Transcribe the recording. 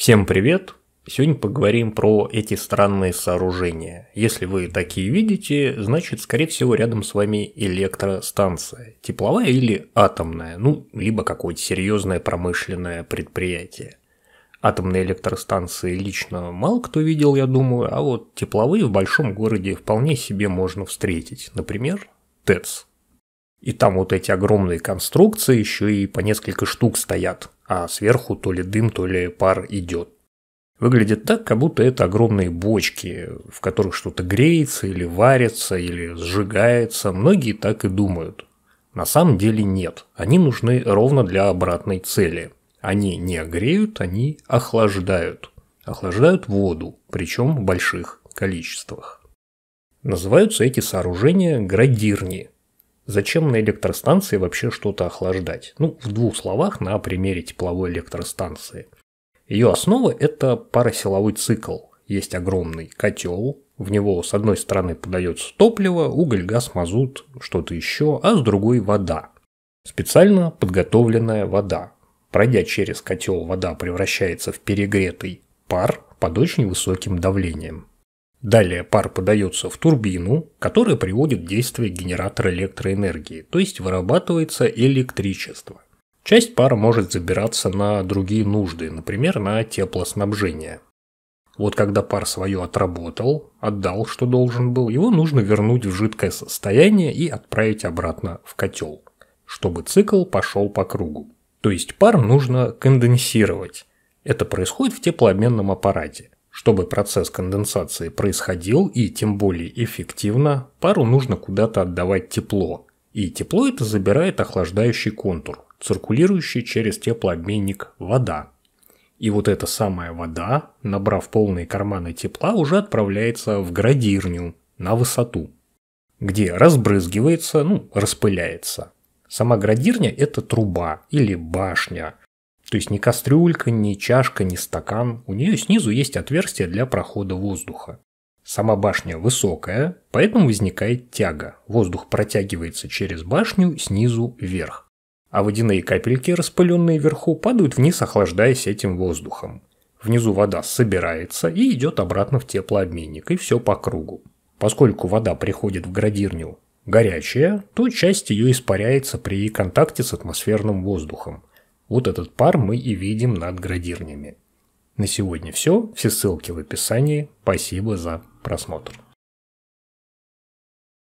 Всем привет! Сегодня поговорим про эти странные сооружения. Если вы такие видите, значит, скорее всего, рядом с вами электростанция. Тепловая или атомная, ну, либо какое-то серьезное промышленное предприятие. Атомные электростанции лично мало кто видел, я думаю, а вот тепловые в большом городе вполне себе можно встретить. Например, ТЭЦ. И там вот эти огромные конструкции еще и по несколько штук стоят, а сверху то ли дым, то ли пар идет. Выглядит так, как будто это огромные бочки, в которых что-то греется или варится, или сжигается. Многие так и думают. На самом деле нет. Они нужны ровно для обратной цели. Они не греют, они охлаждают. Охлаждают воду, причем в больших количествах. Называются эти сооружения градирни – Зачем на электростанции вообще что-то охлаждать? Ну, в двух словах на примере тепловой электростанции. Ее основа – это паросиловой цикл. Есть огромный котел, в него с одной стороны подается топливо, уголь, газ, мазут, что-то еще, а с другой – вода. Специально подготовленная вода. Пройдя через котел, вода превращается в перегретый пар под очень высоким давлением. Далее пар подается в турбину, которая приводит в действие генератор электроэнергии, то есть вырабатывается электричество. Часть пара может забираться на другие нужды, например, на теплоснабжение. Вот когда пар свое отработал, отдал, что должен был, его нужно вернуть в жидкое состояние и отправить обратно в котел, чтобы цикл пошел по кругу. То есть пар нужно конденсировать. Это происходит в теплообменном аппарате – чтобы процесс конденсации происходил и тем более эффективно, пару нужно куда-то отдавать тепло. И тепло это забирает охлаждающий контур, циркулирующий через теплообменник вода. И вот эта самая вода, набрав полные карманы тепла, уже отправляется в градирню на высоту, где разбрызгивается, ну, распыляется. Сама градирня – это труба или башня, то есть ни кастрюлька, ни чашка, ни стакан. У нее снизу есть отверстие для прохода воздуха. Сама башня высокая, поэтому возникает тяга. Воздух протягивается через башню снизу вверх. А водяные капельки, распыленные вверху, падают вниз, охлаждаясь этим воздухом. Внизу вода собирается и идет обратно в теплообменник, и все по кругу. Поскольку вода приходит в градирню горячая, то часть ее испаряется при контакте с атмосферным воздухом. Вот этот пар мы и видим над градирнями. На сегодня все. Все ссылки в описании. Спасибо за просмотр.